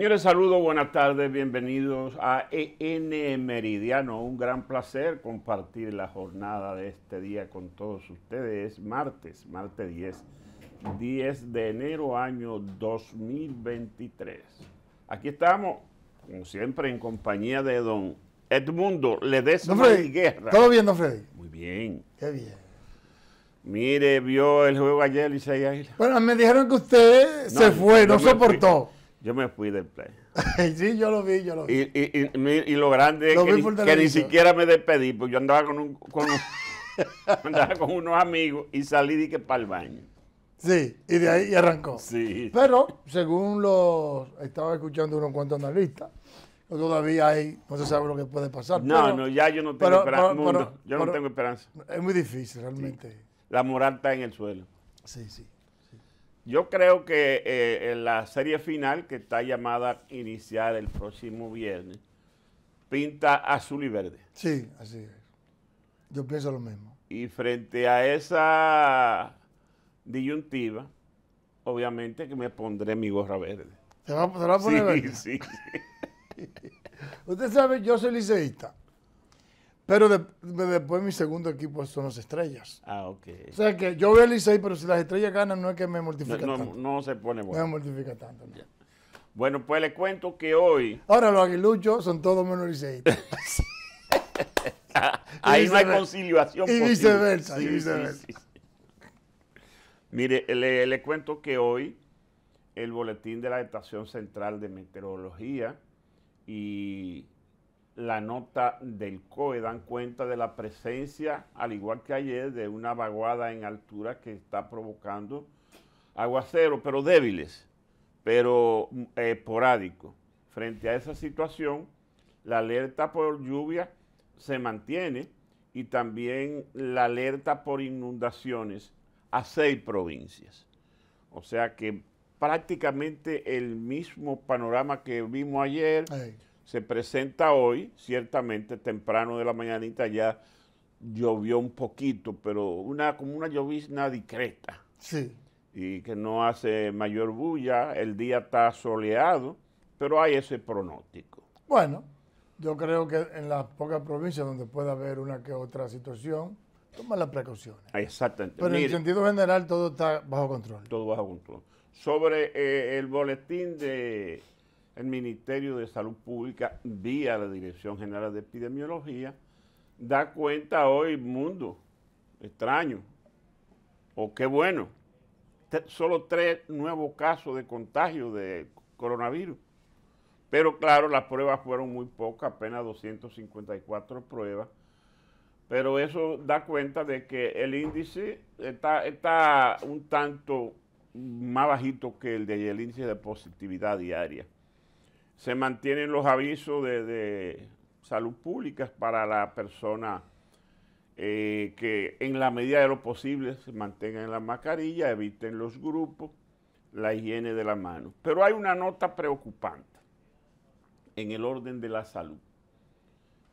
Señores, saludos, buenas tardes, bienvenidos a EN Meridiano. Un gran placer compartir la jornada de este día con todos ustedes. martes, martes 10, 10 de enero año 2023. Aquí estamos, como siempre, en compañía de don Edmundo le y Guerra. ¿Todo bien, don Freddy? Muy bien. Qué bien. Mire, vio el juego ayer, y Bueno, me dijeron que usted se fue, no, soportó. Yo me fui del play. sí, yo lo vi, yo lo vi. Y, lo grande es que, ni, siquiera me despedí, porque yo andaba con, un, con, andaba con unos amigos y salí de que para el baño. Sí, y de ahí arrancó. Sí. Pero, según los. Estaba escuchando unos cuantos analistas, todavía hay. No se sabe lo que puede pasar. No, no, ya yo no tengo esperanza. yo no tengo esperanza. Es muy difícil, realmente. La moral está en el suelo. Sí, sí. Yo creo que eh, la serie final, que está llamada a iniciar el próximo viernes, pinta azul y verde. Sí, así es. Yo pienso lo mismo. Y frente a esa disyuntiva, obviamente que me pondré mi gorra verde. ¿Se va, a poner verde? Sí, sí. Usted sabe, yo soy liceísta. Pero después mi segundo equipo son las estrellas. Ah, ok. O sea que yo veo el Licey, pero si las estrellas ganan no es que me mortifica no, no, tanto. No se pone bueno. No me mortifica tanto. Bueno, pues le cuento que hoy... Ahora los aguiluchos son todos menos liceístas. Ahí no hay conciliación Y viceversa, posible. y viceversa. Sí, Mire, le, le cuento que hoy el boletín de la Estación Central de Meteorología y la nota del COE, dan cuenta de la presencia, al igual que ayer, de una vaguada en altura que está provocando aguaceros, pero débiles, pero mm, esporádicos. Eh, Frente a esa situación, la alerta por lluvia se mantiene y también la alerta por inundaciones a seis provincias. O sea que prácticamente el mismo panorama que vimos ayer se presenta hoy, ciertamente temprano de la mañanita ya llovió un poquito, pero una, como una llovizna discreta. Sí. Y que no hace mayor bulla, el día está soleado, pero hay ese pronóstico. Bueno, yo creo que en las pocas provincias donde pueda haber una que otra situación, toma las precauciones. Exactamente. Pero en sentido general todo está bajo control. Todo bajo control. Sobre eh, el boletín de el Ministerio de Salud Pública vía la Dirección General de Epidemiología, da cuenta hoy, mundo, extraño, o qué bueno, solo tres nuevos casos de contagio de coronavirus. Pero claro, las pruebas fueron muy pocas, apenas 254 pruebas, pero eso da cuenta de que el índice está, está un tanto más bajito que el, de, el índice de positividad diaria se mantienen los avisos de, salud pública para la persona eh, que en la medida de lo posible se mantenga en la mascarilla, eviten los grupos, la higiene de la mano. Pero hay una nota preocupante en el orden de la salud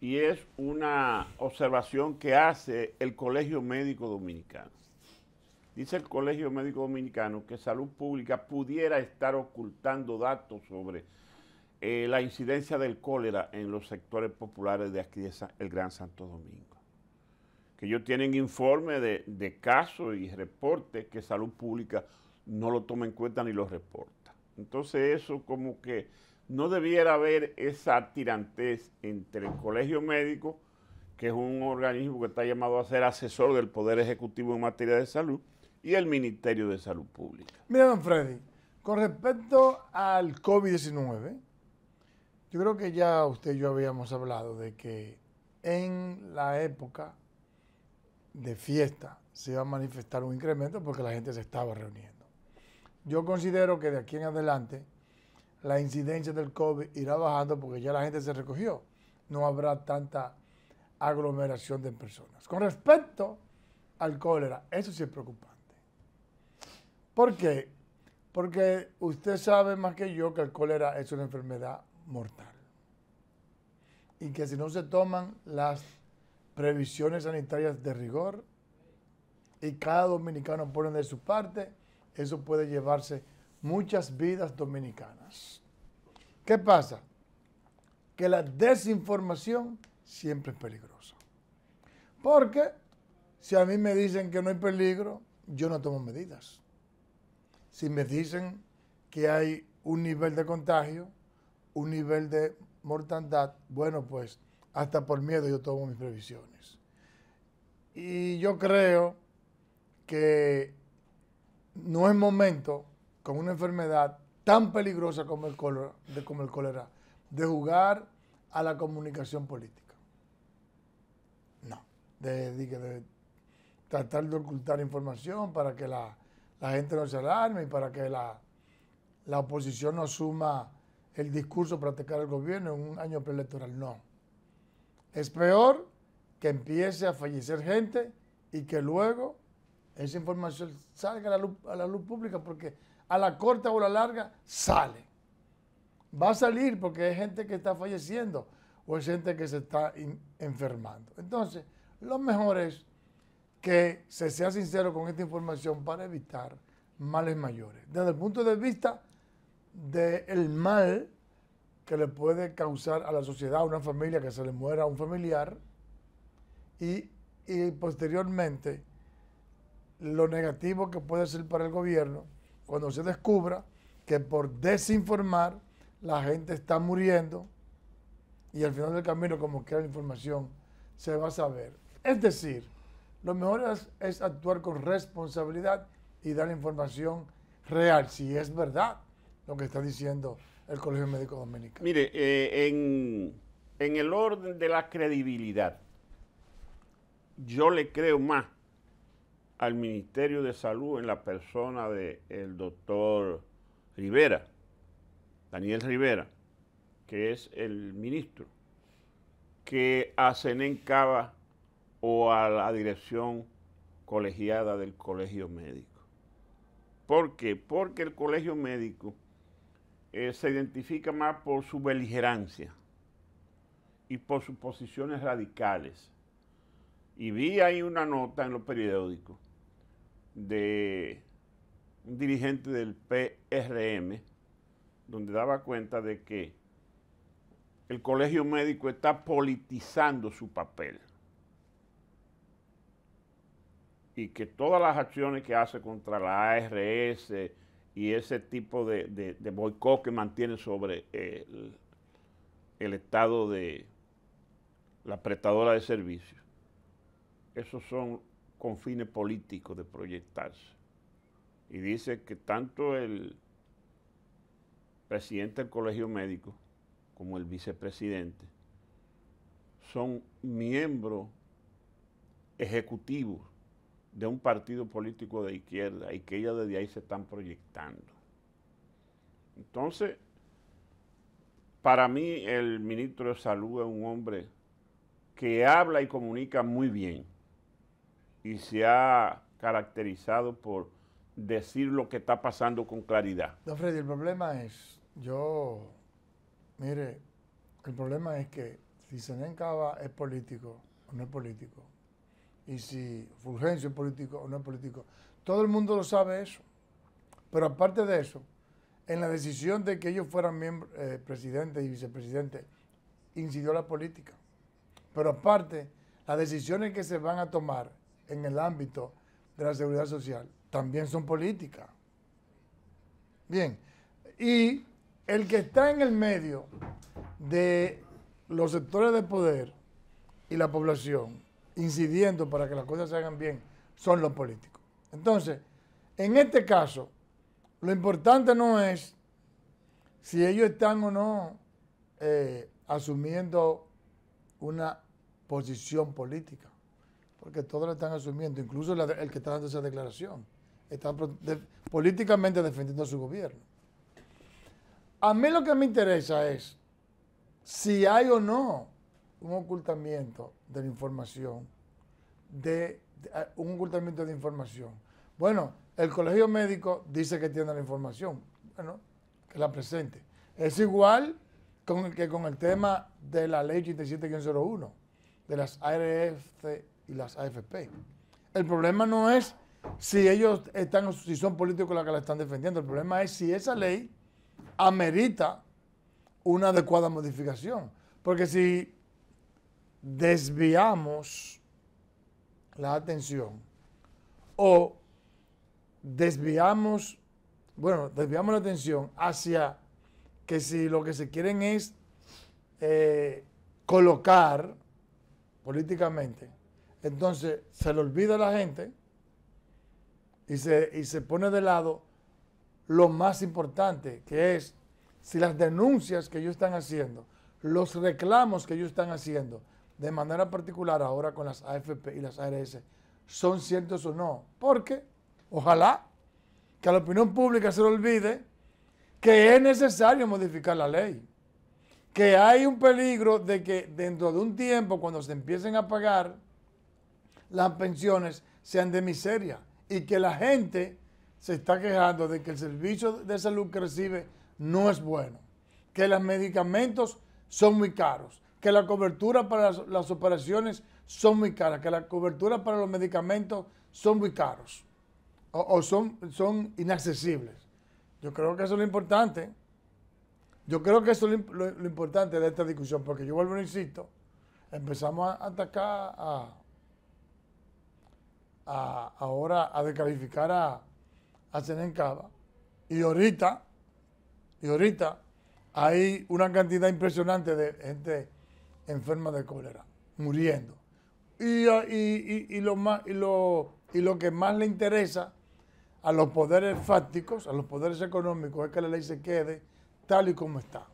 y es una observación que hace el Colegio Médico Dominicano. Dice el Colegio Médico Dominicano que Salud Pública pudiera estar ocultando datos sobre eh, la incidencia del cólera en los sectores populares de aquí, el Gran Santo Domingo. Que ellos tienen informe de, de casos y reportes que salud pública no lo toma en cuenta ni lo reporta. Entonces eso como que no debiera haber esa tirantez entre el colegio médico, que es un organismo que está llamado a ser asesor del Poder Ejecutivo en materia de salud, y el Ministerio de Salud Pública. Mira, don Freddy, con respecto al COVID-19, yo creo que ya usted y yo habíamos hablado de que en la época de fiesta se iba a manifestar un incremento porque la gente se estaba reuniendo. Yo considero que de aquí en adelante la incidencia del COVID irá bajando porque ya la gente se recogió. No habrá tanta aglomeración de personas. Con respecto al cólera, eso sí es preocupante. ¿Por qué? Porque usted sabe más que yo que el cólera es una enfermedad mortal. Y que si no se toman las previsiones sanitarias de rigor y cada dominicano pone de su parte, eso puede llevarse muchas vidas dominicanas. ¿Qué pasa? Que la desinformación siempre es peligrosa. Porque si a mí me dicen que no hay peligro, yo no tomo medidas. Si me dicen que hay un nivel de contagio, un nivel de mortandad, bueno, pues hasta por miedo yo tomo mis previsiones. Y yo creo que no es momento con una enfermedad tan peligrosa como el cólera, de, como el cólera, de jugar a la comunicación política. No, de, tratar de ocultar información para que la, gente no se alarme y para que la, oposición no suma, el discurso, para atacar al gobierno en un año preelectoral. No. Es peor que empiece a fallecer gente y que luego esa información salga a la luz, a la luz pública porque a la corta o a la larga sale. Va a salir porque hay gente que está falleciendo o es gente que se está enfermando. Entonces, lo mejor es que se sea sincero con esta información para evitar males mayores. Desde el punto de vista del mal que le puede causar a la sociedad, a una familia, que se le muera a un familiar, y, posteriormente lo negativo que puede ser para el gobierno cuando se descubra que por desinformar la gente está muriendo y al final del camino, como quiera la información, se va a saber. Es decir, lo mejor es, actuar con responsabilidad y dar información real, si es verdad lo que está diciendo el Colegio Médico Dominicano. Mire, eh, en, el orden de la credibilidad, yo le creo más al Ministerio de Salud en la persona del el doctor Rivera, Daniel Rivera, que es el ministro, que a Senén Cava o a la dirección colegiada del colegio médico. ¿Por qué? Porque el colegio médico eh, se identifica más por su beligerancia y por sus posiciones radicales. Y vi ahí una nota en los periódicos de un dirigente del PRM, donde daba cuenta de que el colegio médico está politizando su papel y que todas las acciones que hace contra la ARS, y ese tipo de, de, boicot que mantiene sobre el, eh, el, estado de la prestadora de servicios. Esos son con fines políticos de proyectarse. Y dice que tanto el presidente del Colegio Médico como el vicepresidente son miembros ejecutivos de un partido político de izquierda y que ellas desde ahí se están proyectando. Entonces, para mí el ministro de Salud es un hombre que habla y comunica muy bien y se ha caracterizado por decir lo que está pasando con claridad. No, Freddy, el problema es, yo, mire, el problema es que si Senén Cava es político o no es político, y si Fulgencio es político o no es político. Todo el mundo lo sabe eso. Pero aparte de eso, en la decisión de que ellos fueran miembros, eh, presidente y vicepresidente, incidió la política. Pero aparte, las decisiones que se van a tomar en el ámbito de la seguridad social también son políticas. Bien, y el que está en el medio de los sectores de poder y la población, incidiendo para que las cosas se hagan bien son los políticos. Entonces, en este caso, lo importante no es si ellos están o no eh, asumiendo una posición política, porque todos la están asumiendo, incluso el que está dando esa declaración, está políticamente defendiendo a su gobierno. A mí lo que me interesa es si hay o no un ocultamiento de la información, de, ah, un ocultamiento de información. Bueno, el colegio médico dice que tiene la información, bueno, que la presente. Es igual con, que con el tema de la ley 87501, de las ARF y las AFP. El problema no es si ellos están, si son políticos los que la están defendiendo, el problema es si esa ley amerita una adecuada modificación. Porque si desviamos la atención o desviamos, bueno, desviamos la atención hacia que si lo que se quieren es eh, colocar políticamente, entonces se le olvida a la gente y se, y se pone de lado lo más importante, que es si las denuncias que ellos están haciendo, los reclamos que ellos están haciendo, de manera particular ahora con las AFP y las ARS son ciertos o no. Porque ojalá que a la opinión pública se le olvide que es necesario modificar la ley, que hay un peligro de que dentro de un tiempo, cuando se empiecen a pagar las pensiones, sean de miseria y que la gente se está quejando de que el servicio de salud que recibe no es bueno, que los medicamentos son muy caros, que la cobertura para las, operaciones son muy caras, que la cobertura para los medicamentos son muy caros o, son, son inaccesibles. Yo creo que eso es lo importante. Yo creo que eso es lo, importante de esta discusión, porque yo vuelvo a insisto, empezamos a atacar a, ahora a descalificar a, a y ahorita, y ahorita hay una cantidad impresionante de gente enferma de cólera, muriendo. Y, y, y, lo más, y, lo, y lo que más le interesa a los poderes fácticos, a los poderes económicos, es que la ley se quede tal y como está.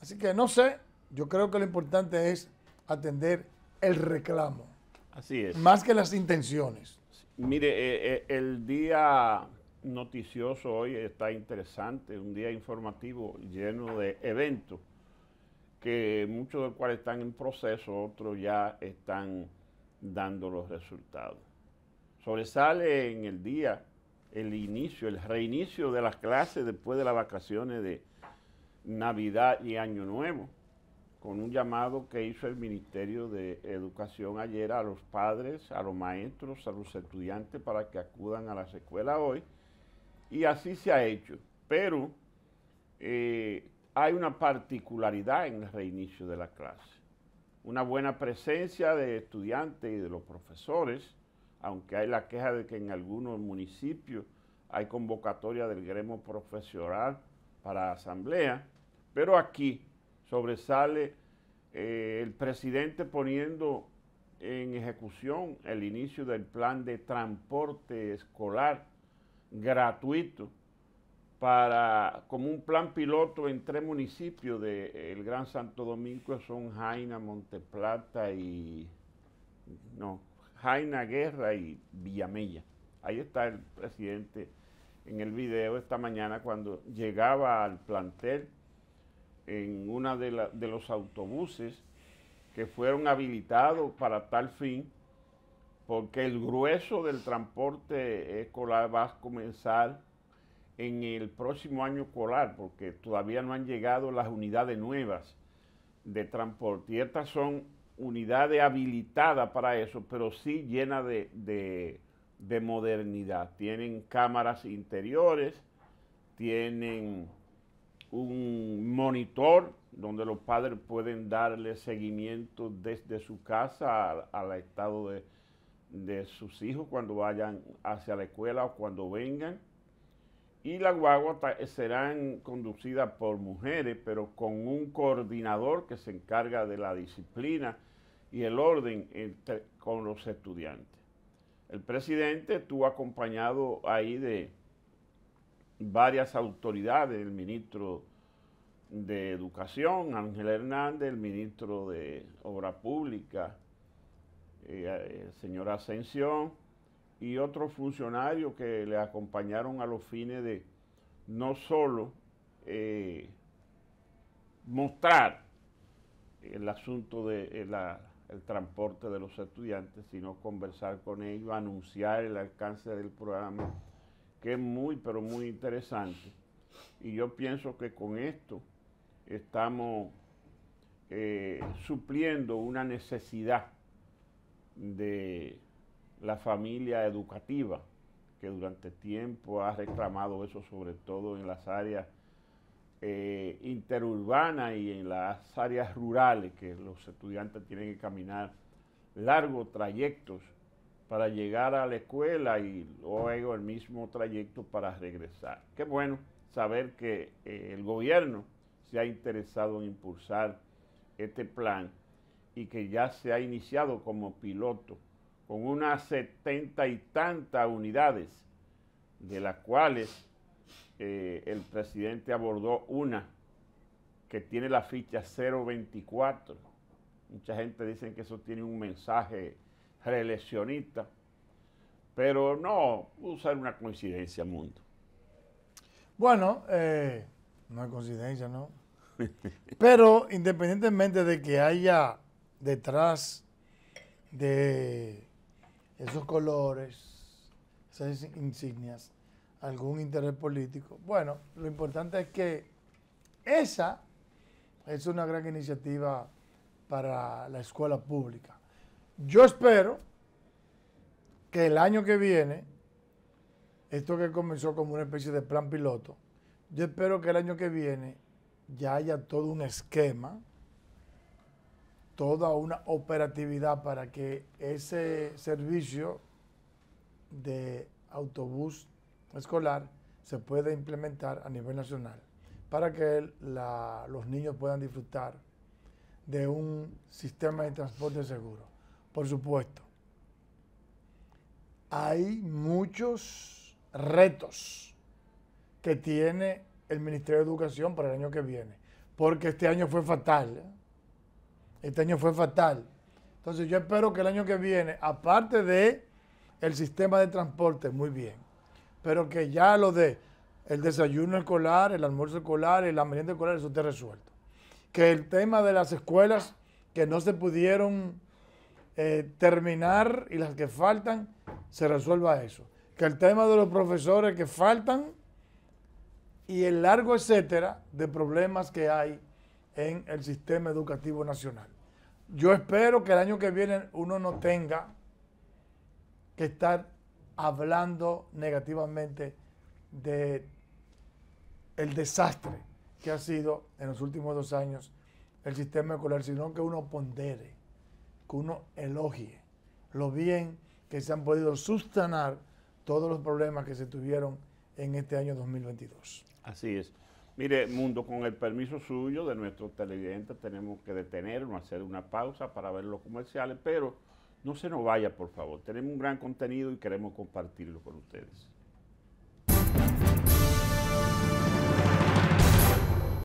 Así que no sé, yo creo que lo importante es atender el reclamo. Así es. Más que las intenciones. Mire, eh, eh, el día noticioso hoy está interesante, un día informativo lleno de eventos que muchos de los cuales están en proceso, otros ya están dando los resultados. Sobresale en el día el inicio, el reinicio de las clases después de las vacaciones de Navidad y Año Nuevo, con un llamado que hizo el Ministerio de Educación ayer a los padres, a los maestros, a los estudiantes para que acudan a las escuelas hoy. Y así se ha hecho. Pero eh, hay una particularidad en el reinicio de la clase. Una buena presencia de estudiantes y de los profesores, aunque hay la queja de que en algunos municipios hay convocatoria del gremio profesional para asamblea, pero aquí sobresale eh, el presidente poniendo en ejecución el inicio del plan de transporte escolar gratuito para, como un plan piloto en tres municipios del Gran Santo Domingo, son Jaina, Monteplata y, no, Jaina Guerra y Villamella. Ahí está el presidente en el video esta mañana cuando llegaba al plantel en uno de, de los autobuses que fueron habilitados para tal fin, porque el grueso del transporte escolar va a comenzar en el próximo año escolar, porque todavía no han llegado las unidades nuevas de transporte. Y estas son unidades habilitadas para eso, pero sí llenas de, modernidad. Tienen cámaras interiores, tienen un monitor donde los padres pueden darle seguimiento desde su casa al, estado de, sus hijos cuando vayan hacia la escuela o cuando vengan y las guagua eh, serán conducidas por mujeres, pero con un coordinador que se encarga de la disciplina y el orden con los estudiantes. El presidente estuvo acompañado ahí de varias autoridades, el ministro de Educación, Ángel Hernández, el ministro de Obra Pública, eh, el señora Ascensión, y otros funcionarios que le acompañaron a los fines de no solo eh, mostrar el asunto del de, eh, el transporte de los estudiantes, sino conversar con ellos, anunciar el alcance del programa, que es muy, pero muy interesante. Y yo pienso que con esto estamos eh, supliendo una necesidad de la familia educativa, que durante tiempo ha reclamado eso, sobre todo en las áreas eh, interurbanas y en las áreas rurales, que los estudiantes tienen que caminar largos trayectos para llegar a la escuela y luego el mismo trayecto para regresar. Qué bueno saber que eh, el gobierno se ha interesado en impulsar este plan y que ya se ha iniciado como piloto con unas setenta y tantas unidades, de las cuales eh, el presidente abordó una que tiene la ficha 024. Mucha gente dice que eso tiene un mensaje reeleccionista, pero no, usar una coincidencia, mundo. Bueno, una eh, coincidencia, ¿no? Pero independientemente de que haya detrás de esos colores, esas insignias, algún interés político. Bueno, lo importante es que esa es una gran iniciativa para la escuela pública. Yo espero que el año que viene, esto que comenzó como una especie de plan piloto, yo espero que el año que viene ya haya todo un esquema toda una operatividad para que ese servicio de autobús escolar se pueda implementar a nivel nacional para que los niños puedan disfrutar de un sistema de transporte seguro. Por supuesto, hay muchos retos que tiene el Ministerio de Educación para el año que viene, porque este año fue fatal. ¿eh? Este año fue fatal. Entonces yo espero que el año que viene, aparte de el sistema de transporte, muy bien, pero que ya lo de el desayuno escolar, el almuerzo escolar, el ambiente escolar, eso esté resuelto. Que el tema de las escuelas que no se pudieron eh, terminar y las que faltan, se resuelva eso. Que el tema de los profesores que faltan y el largo etcétera de problemas que hay en el sistema educativo nacional. Yo espero que el año que viene uno no tenga que estar hablando negativamente de el desastre que ha sido en los últimos dos años el sistema escolar, sino que uno pondere, que uno elogie lo bien que se han podido sustanar todos los problemas que se tuvieron en este año 2022. Así es. Mire, Mundo, con el permiso suyo de nuestros televidentes, tenemos que detenernos, hacer una pausa para ver los comerciales, pero no se nos vaya, por favor. Tenemos un gran contenido y queremos compartirlo con ustedes.